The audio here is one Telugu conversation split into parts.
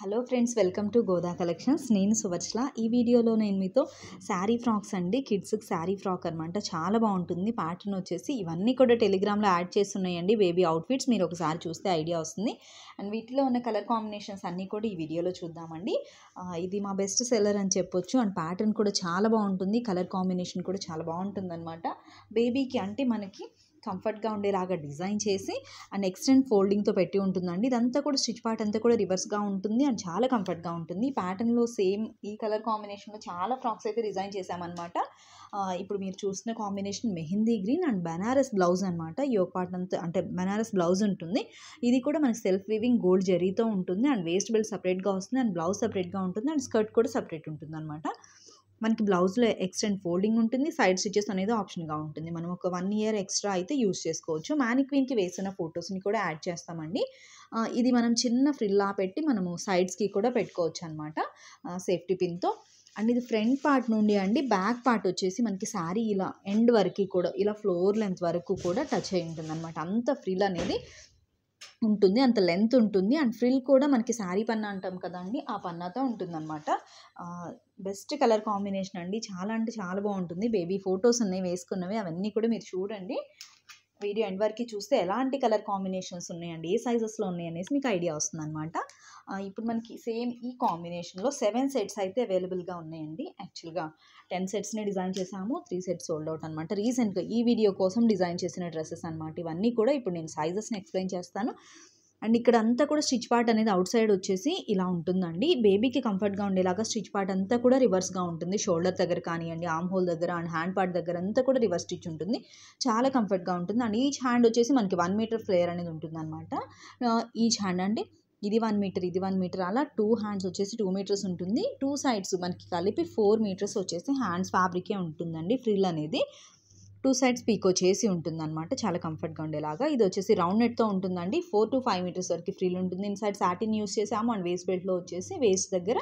hello friends welcome to Goda collections నేను సువర్చల ఈ వీడియోలో నేను మీతో శారీ ఫ్రాక్స్ అండి కిడ్స్కి శారీ ఫ్రాక్ అనమాట చాలా బాగుంటుంది ప్యాటర్న్ వచ్చేసి ఇవన్నీ కూడా టెలిగ్రామ్లో యాడ్ చేస్తున్నాయండి బేబీ అవుట్ఫిట్స్ మీరు ఒకసారి చూస్తే ఐడియా వస్తుంది అండ్ వీటిలో ఉన్న కలర్ కాంబినేషన్స్ అన్నీ కూడా ఈ వీడియోలో చూద్దామండి ఇది మా బెస్ట్ సెల్లర్ అని చెప్పొచ్చు అండ్ ప్యాటర్న్ కూడా చాలా బాగుంటుంది కలర్ కాంబినేషన్ కూడా చాలా బాగుంటుంది అనమాట బేబీకి అంటే మనకి కంఫర్ట్గా ఉండేలాగా డిజైన్ చేసి అండ్ ఎక్స్టెండ్ ఫోల్డింగ్తో పెట్టి ఉంటుందండి ఇదంతా కూడా స్టిచ్ పార్ట్ అంతా కూడా రివర్స్గా ఉంటుంది అండ్ చాలా కంఫర్ట్గా ఉంటుంది ప్యాటర్న్లో సేమ్ ఈ కలర్ కాంబినేషన్లో చాలా ఫ్రాక్స్ అయితే డిజైన్ చేశామన్నమాట ఇప్పుడు మీరు చూసిన combination mehndi green and Banaras blouse అనమాట ఈ ఒక పార్ట్ అంతా అంటే బెనారస్ బ్లౌజ్ ఉంటుంది ఇది కూడా మనకి సెల్ఫ్ వీవింగ్ గోల్డ్ జరీతో ఉంటుంది అండ్ వేస్ట్ బెల్ట్ సపరేట్గా వస్తుంది అండ్ బ్లౌజ్ సపరేట్గా ఉంటుంది అండ్ స్కర్ట్ కూడా సపరేట్ ఉంటుంది అనమాట మనకి బ్లౌజ్లో ఎక్స్టెండ్ ఫోల్డింగ్ ఉంటుంది సైడ్ స్టిచ్చెస్ అనేది ఆప్షన్గా ఉంటుంది మనం ఒక వన్ ఇయర్ ఎక్స్ట్రా అయితే యూస్ చేసుకోవచ్చు మ్యానిక్వీన్కి వేసిన ఫొటోస్ని కూడా యాడ్ చేస్తామండి ఇది మనం చిన్న ఫ్రిల్లా పెట్టి మనము సైడ్స్కి కూడా పెట్టుకోవచ్చు అనమాట సేఫ్టీ పిన్తో అండ్ ఇది ఫ్రంట్ పార్ట్ నుండి అండి బ్యాక్ పార్ట్ వచ్చేసి మనకి శారీ ఇలా ఎండ్ వరకు కూడా ఇలా ఫ్లోర్ లెంత్ వరకు కూడా టచ్ అయి ఉంటుంది అనమాట అంత ఫ్రిల్ అనేది ఉంటుంది అంత లెంత్ ఉంటుంది అండ్ ఫ్రిల్ కూడా మనకి శారీ పన్నా అంటాం కదండి ఆ పన్నాతో అనమాట బెస్ట్ కలర్ కాంబినేషన్ అండి చాలా అంటే చాలా బాగుంటుంది బేబీ ఫొటోస్ ఉన్నాయి వేసుకున్నవి అవన్నీ కూడా మీరు చూడండి వీడియో ఎండ్ వరకు చూస్తే ఎలాంటి కలర్ కాంబినేషన్స్ ఉన్నాయండి ఏ సైజెస్లో ఉన్నాయి అనేసి మీకు ఐడియా వస్తుంది అనమాట ఇప్పుడు మనకి సేమ్ ఈ కాంబినేషన్లో సెవెన్ సెట్స్ అయితే అవైలబుల్గా ఉన్నాయండి యాక్చువల్గా టెన్ సెట్స్ని డిజైన్ చేసాము త్రీ సెట్స్ సోల్డ్ అవుట్ అనమాట రీసెంట్గా ఈ వీడియో కోసం డిజైన్ చేసిన డ్రెస్సెస్ అనమాట ఇవన్నీ కూడా ఇప్పుడు నేను సైజెస్ని ఎక్స్ప్లెయిన్ చేస్తాను అండ్ ఇక్కడ అంతా కూడా స్టిచ్ పార్ట్ అనేది అవుట్ సైడ్ వచ్చేసి ఇలా ఉంటుందండి బేబీకి కంఫర్ట్గా ఉండేలాగా స్టిచ్ పార్ట్ అంతా కూడా రివర్స్గా ఉంటుంది షోల్డర్ దగ్గర కానివ్వండి ఆమ్ హోల్ దగ్గర అండ్ హ్యాండ్ పార్ట్ దగ్గర అంతా కూడా రివర్స్ స్టిచ్ ఉంటుంది చాలా కంఫర్ట్గా ఉంటుంది అండ్ ఈచ్ హ్యాండ్ వచ్చేసి మనకి వన్ మీటర్ ఫ్లేయర్ అనేది ఉంటుంది అనమాట ఈచ్ హ్యాండ్ అండి ఇది వన్ మీటర్ ఇది వన్ మీటర్ అలా టూ హ్యాండ్స్ వచ్చేసి టూ మీటర్స్ ఉంటుంది టూ సైడ్స్ మనకి కలిపి ఫోర్ మీటర్స్ వచ్చేసి హ్యాండ్స్ ఫ్యాబ్రికే ఉంటుందండి ఫ్రిల్ అనేది టూ సైడ్స్ పీకో చేసి ఉంటుందన్నమాట చాలా కంఫర్ట్గా ఉండేలాగా ఇది వచ్చేసి రౌండ్ నెట్తో ఉంటుందండి ఫోర్ టు ఫైవ్ మీటర్స్ వరకు ఫ్రీలు ఉంటుంది ఇన్ సైడ్ సాటిన్ యూస్ చేసాము అండ్ వేస్ట్ బెల్ట్లో వచ్చేసి వేస్ట్ దగ్గర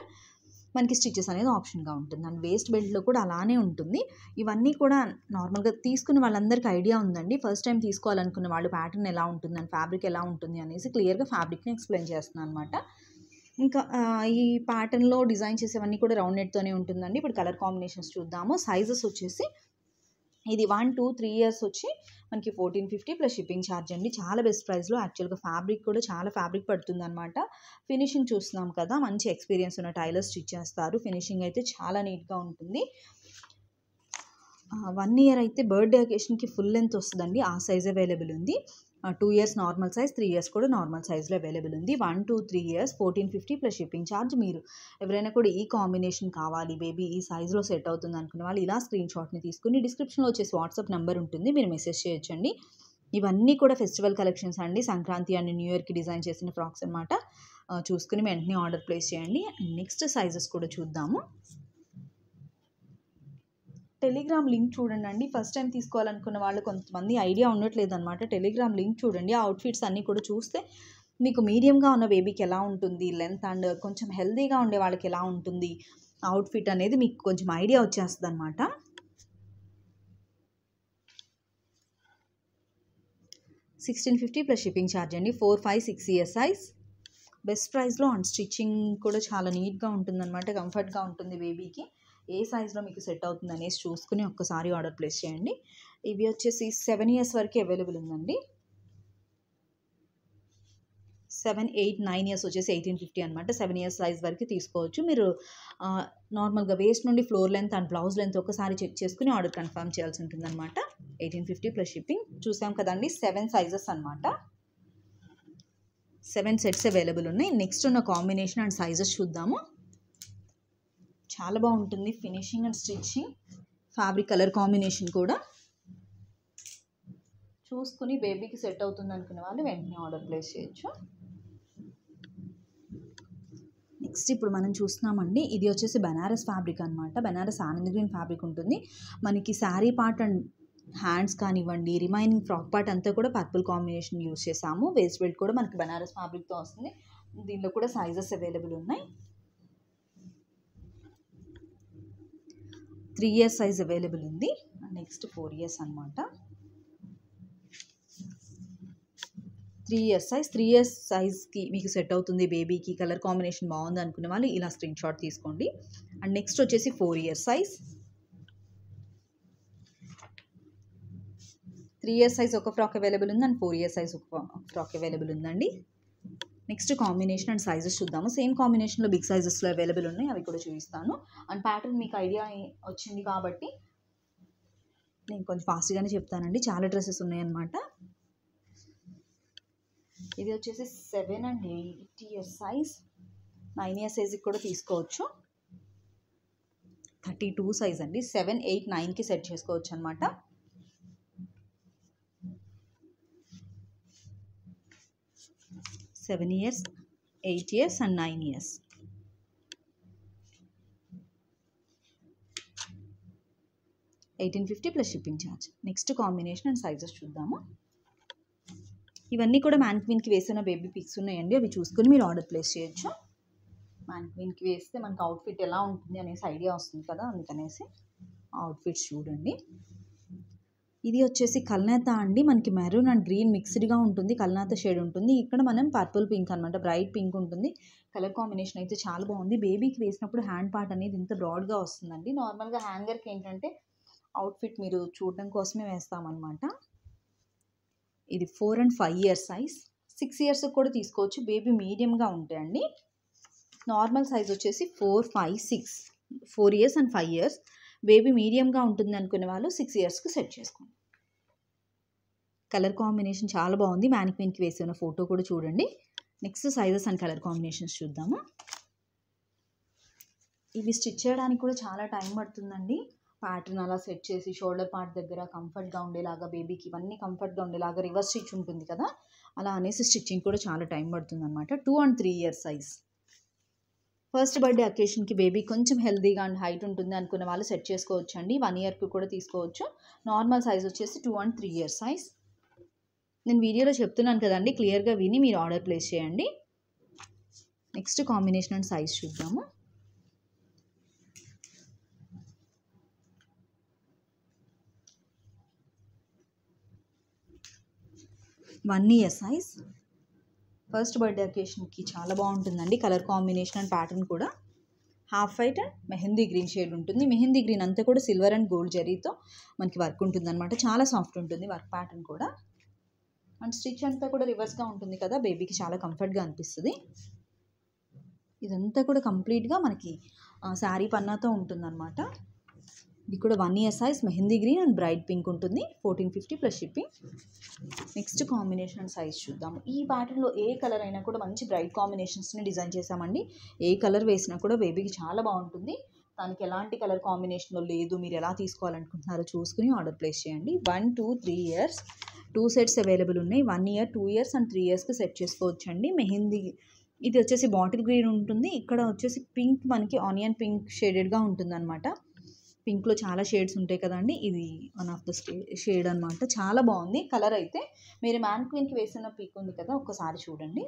మనకి స్టిచ్చెస్ అనేది ఆప్షన్గా ఉంటుంది అండ్ వేస్ట్ బెల్ట్లో కూడా అలానే ఉంటుంది ఇవన్నీ కూడా నార్మల్గా తీసుకునే వాళ్ళందరికీ ఐడియా ఉందండి ఫస్ట్ టైం తీసుకోవాలనుకున్న వాళ్ళు ప్యాటర్న్ ఎలా ఉంటుంది అండ్ ఫ్యాబ్రిక్ ఎలా ఉంటుంది అనేసి క్లియర్గా ఫ్యాబ్రిక్ని ఎక్స్ప్లెయిన్ చేస్తున్నాను అనమాట ఇంకా ఈ ప్యాటర్న్లో డిజైన్ చేసేవన్నీ కూడా రౌండ్ నెట్తోనే ఉంటుందండి ఇప్పుడు కలర్ కాంబినేషన్స్ చూద్దాము సైజెస్ వచ్చేసి ఇది వన్ టూ త్రీ ఇయర్స్ వచ్చి మనకి fourteen fifty plus shipping charge అండి చాలా బెస్ట్ ప్రైస్లో యాక్చువల్గా ఫ్యాబ్రిక్ కూడా చాలా ఫ్యాబ్రిక్ పడుతుందనమాట ఫినిషింగ్ చూస్తున్నాం కదా మంచి ఎక్స్పీరియన్స్ ఉన్న టైలర్ స్టిచ్ చేస్తారు ఫినిషింగ్ అయితే చాలా నీట్గా ఉంటుంది వన్ ఇయర్ అయితే బర్త్డే అకేషన్కి ఫుల్ లెంత్ వస్తుందండి ఆ సైజ్ అవైలబుల్ ఉంది two years normal size three years కూడా నార్మల్ సైజ్లో అవైలబుల్ ఉంది one two three years fourteen fifty plus shipping charge మీరు ఎవరైనా కూడా ఈ కాంబినేషన్ కావాలి బేబీ ఈ సైజ్లో సెట్ అవుతుంది అనుకున్న వాళ్ళు ఇలా స్క్రీన్ షాట్ని తీసుకుని డిస్క్రిప్షన్లో వచ్చేసి వాట్సాప్ నెంబర్ ఉంటుంది మీరు మెసేజ్ చేయొచ్చండి ఇవన్నీ కూడా ఫెస్టివల్ కలెక్షన్స్ అండి సంక్రాంతి అండ్ న్యూ ఇయర్కి డిజైన్ చేసిన ఫ్రాక్స్ అనమాట చూసుకుని వెంటనే ఆర్డర్ ప్లేస్ చేయండి నెక్స్ట్ సైజెస్ కూడా చూద్దాము టెలిగ్రామ్ లింక్ చూడండి అండి ఫస్ట్ టైం తీసుకోవాలనుకున్న వాళ్ళు కొంతమంది ఐడియా ఉండట్లేదు అనమాట టెలిగ్రామ్ లింక్ చూడండి ఆ అవుట్ఫిట్స్ అన్నీ కూడా చూస్తే మీకు మీడియంగా ఉన్న బేబీకి ఎలా ఉంటుంది లెంత్ అండ్ కొంచెం హెల్దీగా ఉండే వాళ్ళకి ఎలా ఉంటుంది అవుట్ఫిట్ అనేది మీకు కొంచెం ఐడియా వచ్చేస్తుంది అనమాట sixteen fifty plus shipping charge అండి four five six year size best ప్రైస్లో అండ్ స్టిచ్చింగ్ కూడా చాలా నీట్గా ఉంటుందన్నమాట కంఫర్ట్గా ఉంటుంది బేబీకి ఏ సైజులో మీకు సెట్ అవుతుంది అనేసి చూసుకుని ఒక్కసారి ఆర్డర్ ప్లేస్ చేయండి ఇవి వచ్చేసి సెవెన్ ఇయర్స్ వరకు అవైలబుల్ ఉందండి సెవెన్ ఎయిట్ నైన్ ఇయర్స్ వచ్చేసి ఎయిటీన్ ఫిఫ్టీ అనమాట సెవెన్ ఇయర్స్ సైజ్ వరకు తీసుకోవచ్చు మీరు నార్మల్గా వేస్ట్ నుండి floor length and blouse length ఒకసారి చెక్ చేసుకుని ఆర్డర్ కన్ఫర్మ్ చేయాల్సి ఉంటుంది అనమాట ఎయిటీన్ ఫిఫ్టీ ప్లస్ షిప్పింగ్ చూసాం కదండి సెవెన్ సైజెస్ అనమాట సెవెన్ సెట్స్ అవైలబుల్ ఉన్నాయి నెక్స్ట్ ఉన్న కాంబినేషన్ అండ్ సైజెస్ చూద్దాము చాలా బాగుంటుంది finishing and stitching fabric colour combination కూడా చూసుకుని బేబీకి సెట్ అవుతుంది అనుకునే వాళ్ళు వెంటనే ఆర్డర్ ప్లేస్ చేయొచ్చు నెక్స్ట్ ఇప్పుడు మనం చూస్తున్నామండి ఇది వచ్చేసి బెనారస్ ఫ్యాబ్రిక్ అనమాట బెనారస్ ఆనంద్ గ్రీన్ ఫ్యాబ్రిక్ ఉంటుంది మనకి శారీ పార్ట్ అండ్ హ్యాండ్స్ కానివ్వండి రిమైనింగ్ ఫ్రాక్ పార్ట్ అంతా కూడా పర్పుల్ కాంబినేషన్ యూస్ చేసాము వేస్ట్ బెల్ట్ కూడా మనకి బెనారస్ ఫ్యాబ్రిక్తో వస్తుంది దీనిలో కూడా సైజెస్ అవైలబుల్ ఉన్నాయి త్రీ ఇయర్స్ సైజ్ అవైలబుల్ ఉంది నెక్స్ట్ ఫోర్ ఇయర్స్ అనమాట three years size three years సైజ్కి మీకు సెట్ అవుతుంది బేబీకి కలర్ కాంబినేషన్ బాగుంది అనుకునే వాళ్ళు ఇలా స్క్రీన్ షాట్ తీసుకోండి అండ్ నెక్స్ట్ వచ్చేసి four years size three years size ఒక ఫ్రాక్ అవైలబుల్ ఉంది అండ్ ఫోర్ ఇయర్స్ సైజ్ ఒక ఫ్రాక్ అవైలబుల్ ఉందండి నెక్స్ట్ కాంబినేషన్ అండ్ సైజెస్ చూద్దాము సేమ్ కాంబినేషన్లో బిగ్ సైజెస్లో అవైలబుల్ ఉన్నాయి అవి కూడా చూపిస్తాను అండ్ ప్యాటర్న్ మీకు ఐడియా వచ్చింది కాబట్టి నేను కొంచెం ఫాస్ట్గానే చెప్తానండి చాలా డ్రెస్సెస్ ఉన్నాయన్నమాట ఇది వచ్చేసి seven and eight years size nine years సైజ్కి కూడా తీసుకోవచ్చు థర్టీ టూ సైజ్ అండి సెవెన్ ఎయిట్ నైన్కి సెట్ చేసుకోవచ్చు అనమాట seven years eight years and nine years eighteen fifty plus shipping charge next combination and sizes చూద్దాము ఇవన్నీ కూడా మ్యాన్క్వీన్కి వేసిన బేబీ పిక్స్ ఉన్నాయండి అవి చూసుకుని మీరు ఆర్డర్ ప్లేస్ చేయొచ్చు మ్యాన్క్వీన్కి వేస్తే మనకు అవుట్ఫిట్ ఎలా ఉంటుంది అనేసి ఐడియా వస్తుంది కదా అందుకనేసి అవుట్ఫిట్స్ చూడండి ఇది వచ్చేసి కల్నేత అండి మనకి మెరూన్ అండ్ గ్రీన్ మిక్స్డ్గా ఉంటుంది కల్నేత షేడ్ ఉంటుంది ఇక్కడ మనం పర్పుల్ పింక్ అనమాట బ్రైట్ పింక్ ఉంటుంది కలర్ కాంబినేషన్ అయితే చాలా బాగుంది బేబీకి వేసినప్పుడు హ్యాండ్ పార్ట్ అనేది ఇంత బ్రాడ్గా వస్తుందండి నార్మల్గా హ్యాంగర్కి ఏంటంటే అవుట్ఫిట్ మీరు చూడడం కోసమే వేస్తామన్నమాట ఇది four and five years size six years కూడా తీసుకోవచ్చు బేబీ మీడియంగా ఉంటాయండి నార్మల్ సైజ్ వచ్చేసి four five six four years and five years baby మీడియంగా ఉంటుంది అనుకునే వాళ్ళు సిక్స్ ఇయర్స్కి సెట్ చేసుకోండి కలర్ కాంబినేషన్ చాలా బాగుంది మ్యానిక్విన్కి వేసి ఉన్న ఫోటో కూడా చూడండి next sizes and colour combinations చూద్దాము ఇవి స్టిచ్ చేయడానికి కూడా చాలా టైం పడుతుందండి ప్యాటర్న్ అలా సెట్ చేసి షోల్డర్ పార్ట్ దగ్గర కంఫర్ట్గా ఉండేలాగా బేబీకి ఇవన్నీ కంఫర్ట్గా ఉండేలాగా రివర్స్ స్టిచ్ ఉంటుంది కదా అలా అనేసి స్టిచ్చింగ్ కూడా చాలా టైం పడుతుంది అనమాట two and three years size first birthday అకేషన్కి బేబీ కొంచెం హెల్దీగా అండ్ హైట్ ఉంటుంది అనుకున్న వాళ్ళు సెట్ చేసుకోవచ్చు అండి వన్ ఇయర్కి కూడా తీసుకోవచ్చు నార్మల్ సైజ్ వచ్చేసి two and three years size నేను వీడియోలో చెప్తున్నాను కదండి క్లియర్గా విని మీరు ఆర్డర్ ప్లేస్ చేయండి నెక్స్ట్ కాంబినేషన్ అండ్ సైజ్ చూద్దాము one year size first birthday అకేషన్కి చాలా బాగుంటుందండి కలర్ కాంబినేషన్ అండ్ ప్యాటర్న్ కూడా half white and mehndi green shade ఉంటుంది మెహందీ గ్రీన్ అంతా కూడా సిల్వర్ అండ్ గోల్డ్ జరీతో మనకి వర్క్ ఉంటుందన్నమాట చాలా సాఫ్ట్ ఉంటుంది వర్క్ ప్యాటర్న్ కూడా అండ్ స్టిచ్ అంతా కూడా రివర్స్గా ఉంటుంది కదా బేబీకి చాలా కంఫర్ట్గా అనిపిస్తుంది ఇదంతా కూడా కంప్లీట్గా మనకి శారీ పన్నాతో ఉంటుంది అనమాట ఇది కూడా one year size mehndi green and bright pink ఉంటుంది fourteen fifty plus shipping next combination size చూద్దాము ఈ ప్యాటర్న్లో ఏ కలర్ అయినా కూడా మంచి బ్రైట్ కాంబినేషన్స్ని డిజైన్ చేశామండి ఏ కలర్ వేసినా కూడా బేబీకి చాలా బాగుంటుంది దానికి ఎలాంటి కలర్ కాంబినేషన్లో లేదు మీరు ఎలా తీసుకోవాలనుకుంటున్నారో చూసుకుని ఆర్డర్ ప్లేస్ చేయండి one two three years two sets available ఉన్నాయి one year two years and three ఇయర్స్కి సెట్ చేసుకోవచ్చు అండి మెహందీ ఇది వచ్చేసి బాటిల్ గ్రీన్ ఉంటుంది ఇక్కడ వచ్చేసి పింక్ మనకి ఆనియన్ పింక్ షేడెడ్గా అనమాట పింక్లో చాలా షేడ్స్ ఉంటాయి కదండి ఇది వన్ ఆఫ్ ద షేడ్ అనమాట చాలా బాగుంది కలర్ అయితే మీరు మ్యాన్క్విన్కి వేసిన పీక్ ఉంది కదా ఒక్కసారి చూడండి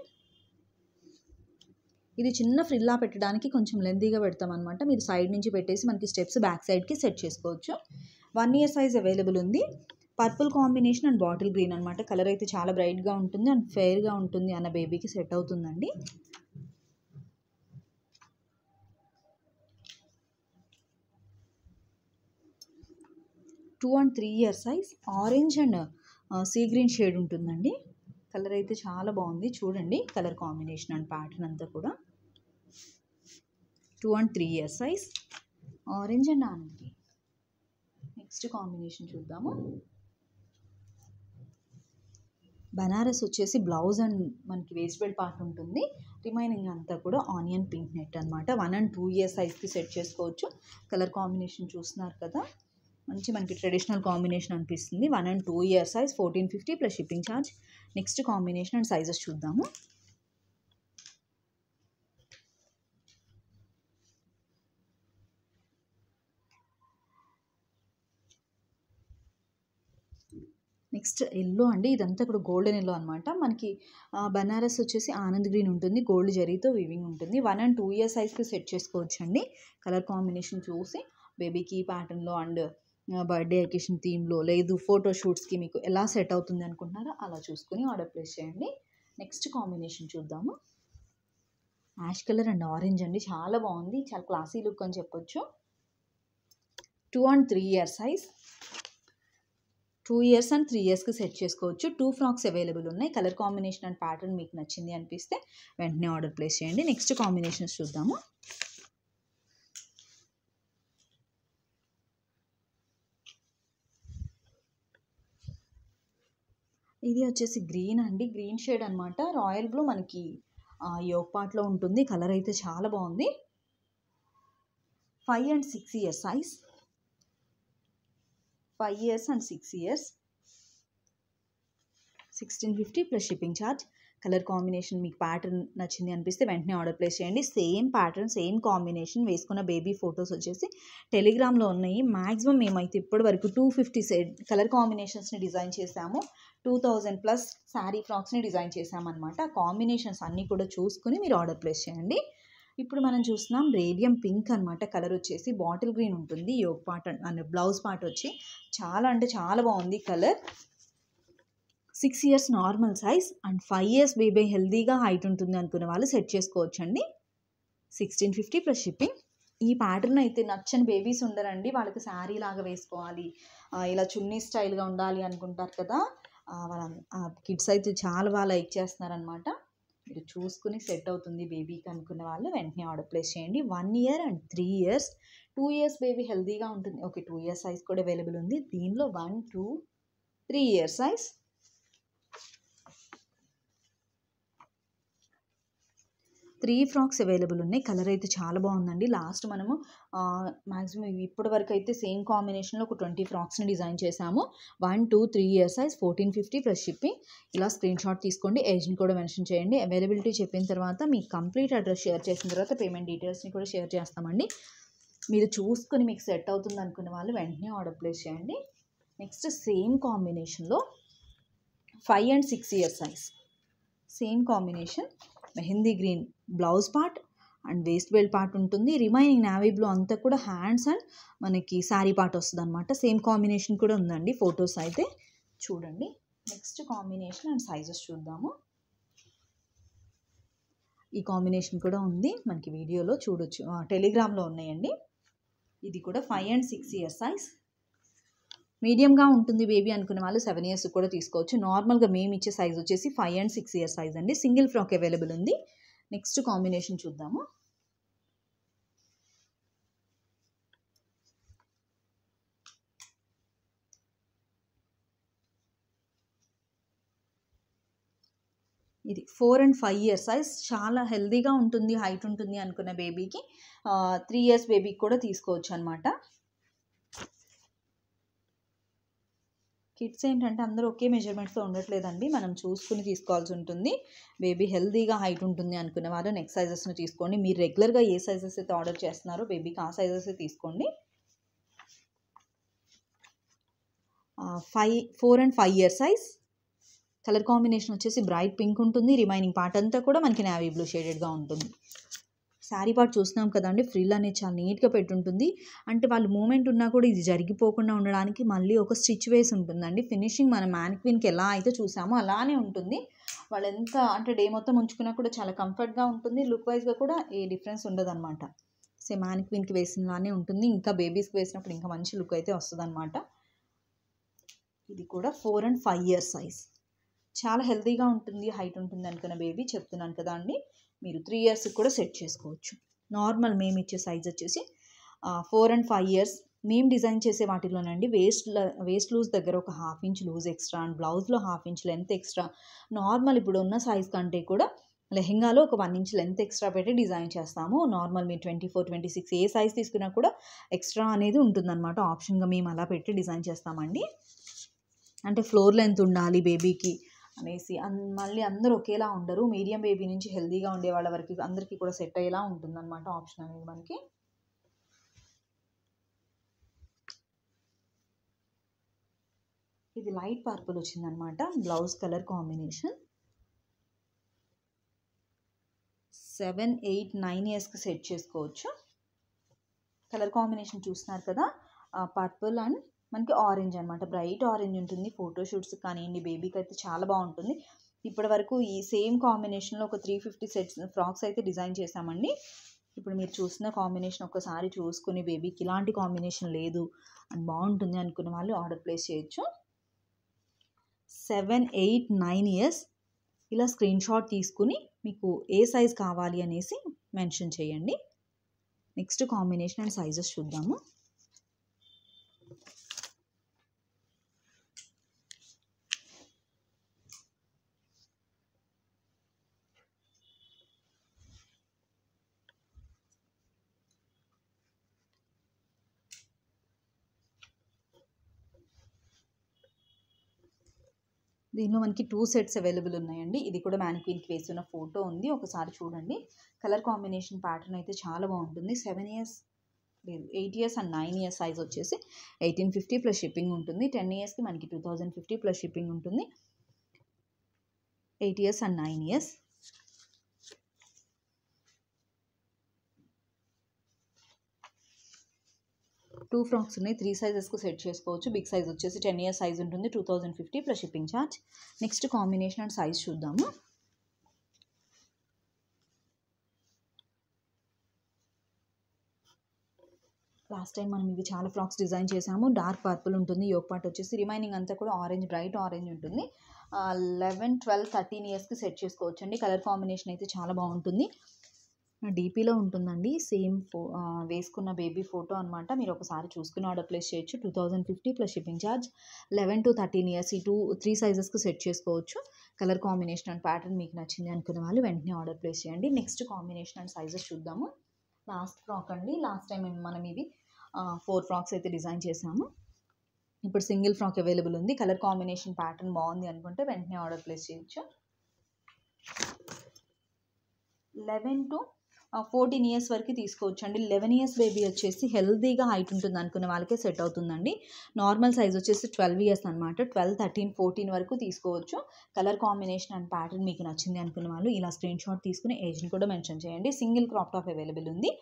ఇది చిన్న ఫ్రిల్లా పెట్టడానికి కొంచెం లెందీగా పెడతామన్నమాట మీరు సైడ్ నుంచి పెట్టేసి మనకి స్టెప్స్ బ్యాక్ సైడ్కి సెట్ చేసుకోవచ్చు వన్ ఇయర్ సైజ్ అవైలబుల్ ఉంది purple combination and bottle green అనమాట కలర్ అయితే చాలా బ్రైట్గా ఉంటుంది అండ్ ఫెయిర్గా ఉంటుంది అన్న బేబీకి సెట్ అవుతుందండి two and three year size orange and sea green shade ఉంటుందండి కలర్ అయితే చాలా బాగుంది చూడండి కలర్ కాంబినేషన్ అండ్ ప్యాటర్న్ అంతా కూడా two and three year size orange and ఆనంద్కి నెక్స్ట్ కాంబినేషన్ చూద్దాము బనారస్ వచ్చేసి బ్లౌజ్ అండ్ మనకి వేస్ట్ బెల్ట్ పార్ట్ ఉంటుంది రిమైనింగ్ అంతా కూడా ఆనియన్ పింక్ నెట్ అనమాట వన్ అండ్ టూ ఇయర్ సైజ్కి సెట్ చేసుకోవచ్చు కలర్ కాంబినేషన్ చూస్తున్నారు కదా మంచి మనకి ట్రెడిషనల్ కాంబినేషన్ అనిపిస్తుంది one and two year size fourteen fifty plus shipping charge next combination and sizes చూద్దాము నెక్స్ట్ ఎల్లో అండి ఇదంతా కూడా గోల్డెన్ ఎల్లో అనమాట మనకి బనారస్ వచ్చేసి ఆనంద్ గ్రీన్ ఉంటుంది గోల్డ్ జరీతో వివింగ్ ఉంటుంది వన్ అండ్ టూ ఇయర్ సైజ్కి సెట్ చేసుకోవచ్చు అండి కలర్ కాంబినేషన్ చూసి బేబీకి ప్యాటర్న్లో అండ్ బర్త్డే అకేషన్ థీమ్లో లేదు ఫోటో షూట్స్కి మీకు ఎలా సెట్ అవుతుంది అనుకుంటున్నారో అలా చూసుకొని ఆర్డర్ ప్లేస్ చేయండి నెక్స్ట్ కాంబినేషన్ చూద్దాము యాష్ కలర్ అండ్ ఆరెంజ్ అండి చాలా బాగుంది చాలా క్లాసీ లుక్ అని చెప్పొచ్చు two and three year size two years and three ఇయర్స్కి సెట్ చేసుకోవచ్చు టూ ఫ్రాక్స్ అవైలబుల్ ఉన్నాయి కలర్ కాంబినేషన్ అండ్ ప్యాటర్న్ మీకు నచ్చింది అనిపిస్తే వెంటనే ఆర్డర్ ప్లేస్ చేయండి నెక్స్ట్ కాంబినేషన్స్ చూద్దాము ఇది వచ్చేసి గ్రీన్ అండి గ్రీన్ షేడ్ అనమాట రాయల్ బ్లూ మనకి యోగ్ ఉంటుంది కలర్ అయితే చాలా బాగుంది five and six years size five years and six years sixteen fifty plus shipping charge colour combination మీకు ప్యాటర్న్ నచ్చింది అనిపిస్తే వెంటనే ఆర్డర్ ప్లేస్ చేయండి సేమ్ ప్యాటర్న్ సేమ్ కాంబినేషన్ వేసుకున్న బేబీ ఫొటోస్ వచ్చేసి టెలిగ్రామ్లో ఉన్నాయి మ్యాక్సిమం మేమైతే ఇప్పటి వరకు టూ ఫిఫ్టీ సెట్ కలర్ కాంబినేషన్స్ని డిజైన్ చేసాము టూ థౌజండ్ ప్లస్ శారీ ఫ్రాక్స్ని డిజైన్ చేశామన్నమాట కాంబినేషన్స్ అన్నీ కూడా చూసుకుని మీరు ఆర్డర్ ప్లేస్ చేయండి ఇప్పుడు మనం చూస్తున్నాం రేడియం పింక్ అనమాట కలర్ వచ్చేసి బాటిల్ గ్రీన్ ఉంటుంది yoke part and blouse part వచ్చి చాలా అంటే చాలా బాగుంది colour six years normal size and five years baby హెల్దీగా హైట్ ఉంటుంది అనుకున్న వాళ్ళు సెట్ చేసుకోవచ్చండి సిక్స్టీన్ ఫిఫ్టీ ప్లస్ షిప్పింగ్ ఈ ప్యాటర్న్ అయితే నచ్చని బేబీస్ ఉండరండి వాళ్ళకి శారీ లాగా వేసుకోవాలి ఇలా చున్నీ స్టైల్గా ఉండాలి అనుకుంటారు కదా వాళ్ళ కిడ్స్ అయితే చాలా బాగా లైక్ చేస్తున్నారనమాట మీరు చూసుకుని సెట్ అవుతుంది బేబీకి అనుకున్న వాళ్ళు వెంటనే ఆర్డర్ ప్లేస్ చేయండి one year and three years two years baby హెల్తీగా ఉంటుంది ఓకే టూ ఇయర్స్ సైజ్ కూడా అవైలబుల్ ఉంది దీనిలో one two three years size three frocks available ఉన్నాయి కలర్ అయితే చాలా బాగుందండి లాస్ట్ మనము మ్యాక్సిమం ఇప్పటి వరకు అయితే సేమ్ కాంబినేషన్లో ఒక ట్వంటీ ఫ్రాక్స్ని డిజైన్ చేశాము one two three year size fourteen fifty plus shipping ఇలా స్క్రీన్ షాట్ తీసుకోండి ఏజ్ని కూడా మెన్షన్ చేయండి అవైలబిలిటీ చెప్పిన తర్వాత మీ కంప్లీట్ అడ్రస్ షేర్ చేసిన తర్వాత పేమెంట్ డీటెయిల్స్ని కూడా షేర్ చేస్తామండి మీరు చూసుకొని మీకు సెట్ అవుతుంది అనుకునే వాళ్ళు వెంటనే ఆర్డర్ ప్లేస్ చేయండి నెక్స్ట్ సేమ్ కాంబినేషన్లో five and six year size same combination mehndi green blouse part and waist belt part ఉంటుంది రిమైనింగ్ నావీ బ్లూ అంతా కూడా హ్యాండ్స్ అండ్ మనకి శారీ పార్ట్ వస్తుంది అనమాట సేమ్ కాంబినేషన్ కూడా ఉందండి ఫొటోస్ అయితే చూడండి నెక్స్ట్ కాంబినేషన్ అండ్ సైజెస్ చూద్దాము ఈ కాంబినేషన్ కూడా ఉంది మనకి వీడియోలో చూడొచ్చు టెలిగ్రామ్లో ఉన్నాయండి ఇది కూడా five and six year size మీడియంగా ఉంటుంది బేబీ అనుకునే వాళ్ళు సెవెన్ ఇయర్స్ కూడా తీసుకోవచ్చు నార్మల్గా మేము ఇచ్చే సైజ్ వచ్చేసి five and six years size అండి సింగిల్ ఫ్రాక్ అవైలబుల్ ఉంది నెక్స్ట్ కాంబినేషన్ చూద్దాము ఇది four and five years size చాలా హెల్దీగా ఉంటుంది హైట్ ఉంటుంది అనుకున్న బేబీకి త్రీ ఇయర్స్ బేబీకి కూడా తీసుకోవచ్చు అనమాట కిడ్స్ ఏంటంటే అందరూ ఒకే మెజర్మెంట్స్తో ఉండట్లేదండి మనం చూసుకుని తీసుకోవాల్సి ఉంటుంది బేబీ హెల్తీగా హైట్ ఉంటుంది అనుకునే వారు నెక్స్ట్ సైజెస్ని తీసుకోండి మీరు రెగ్యులర్గా ఏ సైజెస్ అయితే ఆర్డర్ చేస్తున్నారో బేబీకి ఆ సైజెస్ తీసుకోండి five four and five year size colour combination వచ్చేసి బ్రైట్ పింక్ ఉంటుంది రిమైనింగ్ పార్ట్ అంతా కూడా మనకి నావీ బ్లూ షేడెడ్గా ఉంటుంది శారీ పార్ట్ చూస్తున్నాం కదండి ఫ్రిల్ అనేది చాలా నీట్గా పెట్టుంటుంది అంటే వాళ్ళు మూమెంట్ ఉన్నా కూడా ఇది జరిగిపోకుండా ఉండడానికి మళ్ళీ ఒక స్టిచ్ వేసి ఉంటుందండి ఫినిషింగ్ మన మ్యానిక్విన్కి ఎలా అయితే చూసామో అలానే ఉంటుంది వాళ్ళు ఎంత అంటే డే మొత్తం ఉంచుకున్నా కూడా చాలా కంఫర్ట్గా ఉంటుంది లుక్ వైజ్గా కూడా ఏ డిఫరెన్స్ ఉండదన్నమాట సే మ్యానిక్విన్కి వేసినలానే ఉంటుంది ఇంకా బేబీస్కి వేసినప్పుడు ఇంకా మంచి లుక్ అయితే అనమాట ఇది కూడా four and five years size చాలా హెల్తీగా ఉంటుంది హైట్ ఉంటుంది అనుకున్న బేబీ చెప్తున్నాను కదా అండి మీరు త్రీ ఇయర్స్కి కూడా సెట్ చేసుకోవచ్చు నార్మల్ మేము ఇచ్చే సైజ్ వచ్చేసి ఫోర్ అండ్ ఫైవ్ ఇయర్స్ మేము డిజైన్ చేసే వాటిలోనండి వేస్ట్ వేస్ట్ లూజ్ దగ్గర ఒక half inch loose extra and బ్లౌజ్లో half inch length extra normal ఇప్పుడు ఉన్న సైజ్ కంటే కూడా లెహెంగాలో ఒక వన్ ఇంచ్ లెంత్ ఎక్స్ట్రా పెట్టి డిజైన్ చేస్తాము నార్మల్ మీరు ట్వంటీ ఫోర్ ట్వంటీ సిక్స్ ఏ సైజ్ తీసుకున్నా కూడా ఎక్స్ట్రా అనేది ఉంటుందన్నమాట ఆప్షన్గా మేము అలా పెట్టి డిజైన్ చేస్తామండి అంటే ఫ్లోర్ లెంత్ ఉండాలి బేబీకి అనేసి మళ్ళీ అందరూ ఒకేలా ఉండరు మీడియం బేబీ నుంచి హెల్దీగా ఉండే వాళ్ళ వరకు అందరికీ కూడా సెట్ అయ్యేలా ఉంటుంది అనమాట ఆప్షన్ అనేది మనకి ఇది లైట్ పర్పుల్ వచ్చిందనమాట blouse colour combination seven eight nine ఇయర్స్కి సెట్ చేసుకోవచ్చు కలర్ కాంబినేషన్ చూస్తున్నారు కదా పర్పుల్ అండ్ మనకి ఆరెంజ్ అనమాట బ్రైట్ ఆరెంజ్ ఉంటుంది ఫోటోషూట్స్ కానివ్వండి బేబీకి అయితే చాలా బాగుంటుంది ఇప్పటి వరకు ఈ సేమ్ కాంబినేషన్లో ఒక త్రీ ఫిఫ్టీ సెట్స్ ఫ్రాక్స్ అయితే డిజైన్ చేశామండి ఇప్పుడు మీరు చూసిన కాంబినేషన్ ఒకసారి చూసుకుని బేబీకి ఇలాంటి కాంబినేషన్ లేదు అని బాగుంటుంది అనుకున్న వాళ్ళు ఆర్డర్ ప్లేస్ చేయొచ్చు సెవెన్ ఎయిట్ నైన్ ఇయర్స్ ఇలా స్క్రీన్ షాట్ తీసుకుని మీకు ఏ సైజ్ కావాలి అనేసి మెన్షన్ చేయండి నెక్స్ట్ కాంబినేషన్ అండ్ సైజెస్ చూద్దాము దీనిలో మనకి టూ సెట్స్ అవైలబుల్ ఉన్నాయండి ఇది కూడా మ్యాన్క్వీన్కి వేసిన ఫోటో ఉంది ఒకసారి చూడండి కలర్ కాంబినేషన్ ప్యాటర్న్ అయితే చాలా బాగుంటుంది సెవెన్ ఇయర్స్ లేదు eight years and nine years size వచ్చేసి ఎయిటీన్ ఫిఫ్టీ ప్లస్ షిప్పింగ్ ఉంటుంది టెన్ ఇయర్స్కి మనకి two thousand fifty plus shipping ఉంటుంది eight years and nine years two frocks ఉన్నాయి త్రీ సైజెస్కు సెట్ చేసుకోవచ్చు బిగ్ సైజ్ వచ్చేసి టెన్ ఇయర్స్ సైజ్ ఉంటుంది two thousand fifty plus shipping charge next combination and size చూద్దాము లాస్ట్ టైం మనం ఇవి చాలా ఫ్రాక్స్ డిజైన్ చేసాము డార్క్ పర్పుల్ ఉంటుంది యోగ పార్ట్ వచ్చేసి రిమైనింగ్ అంతా కూడా ఆరెంజ్ బ్రైట్ ఆరెంజ్ ఉంటుంది లెవెన్ ట్వెల్వ్ థర్టీన్ ఇయర్స్కి సెట్ చేసుకోవచ్చండి కలర్ కాంబినేషన్ అయితే చాలా బాగుంటుంది డీపీలో ఉంటుందండి సేమ్ ఫో వేసుకున్న బేబీ ఫోటో అనమాట మీరు ఒకసారి చూసుకుని ఆర్డర్ ప్లేస్ చేయొచ్చు two thousand fifty plus shipping charge eleven to thirteen years ఈ టూ త్రీ సైజెస్కి సెట్ చేసుకోవచ్చు కలర్ కాంబినేషన్ అండ్ ప్యాటర్న్ మీకు నచ్చింది అనుకున్న వాళ్ళు వెంటనే ఆర్డర్ ప్లేస్ చేయండి నెక్స్ట్ కాంబినేషన్ అండ్ సైజెస్ చూద్దాము లాస్ట్ ఫ్రాక్ అండి లాస్ట్ టైం మనం ఇవి ఫోర్ ఫ్రాక్స్ అయితే డిజైన్ చేసాము ఇప్పుడు సింగిల్ ఫ్రాక్ అవైలబుల్ ఉంది కలర్ కాంబినేషన్ ప్యాటర్న్ బాగుంది అనుకుంటే వెంటనే ఆర్డర్ ప్లేస్ చేయొచ్చు లెవెన్ టు ఫోర్టీన్ ఇయర్స్ వరకు తీసుకోవచ్చు అండి లెవెన్ ఇయర్స్ బేబీ వచ్చేసి హెల్దీగా హైట్ ఉంటుంది అనుకునే వాళ్ళకే సెట్ అవుతుందండి నార్మల్ సైజ్ వచ్చేసి ట్వెల్వ్ ఇయర్స్ అనమాట ట్వెల్వ్ థర్టీన్ ఫోర్టీన్ వరకు తీసుకోవచ్చు కలర్ కాంబినేషన్ అండ్ ప్యాటర్న్ మీకు నచ్చింది అనుకున్న వాళ్ళు ఇలా స్క్రీన్ షాట్ తీసుకుని ఏజ్ని కూడా మెన్షన్ చేయండి సింగిల్ క్రాప్ టాప్ అవైలబుల్ ఉంది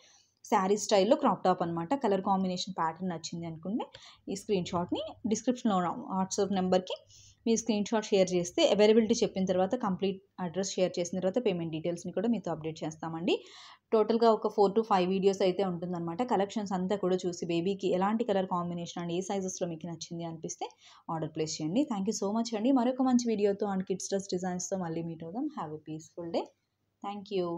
శారీ స్టైల్లో క్రాప్ టాప్ అనమాట కలర్ కాంబినేషన్ ప్యాటర్న్ నచ్చింది అనుకుంటే ఈ స్క్రీన్ షాట్ని డిస్క్రిప్షన్లో వాట్సాప్ నెంబర్కి మీ స్క్రీన్ షాట్ షేర్ చేస్తే అవైలబిలిటీ చెప్పిన తర్వాత కంప్లీట్ అడ్రస్ షేర్ చేసిన తర్వాత పేమెంట్ డీటెయిల్స్ని కూడా మీతో అప్డేట్ చేస్తామండి టోటల్గా ఒక ఫోర్ టు ఫైవ్ వీడియోస్ అయితే ఉంటుందన్నమాట కలెక్షన్స్ అంతా కూడా చూసి బేబీకి ఎలాంటి కలర్ కాంబినేషన్ అండ్ ఏ సైజెస్లో మీకు నచ్చింది అనిపిస్తే ఆర్డర్ ప్లేస్ చేయండి థ్యాంక్ యూ సో మచ్ అండి మరొక మంచి వీడియోతో అండ్ కిడ్స్ డ్రెస్ డిజైన్స్తో మళ్ళీ మీట్ అవుదాం have a peaceful day thank you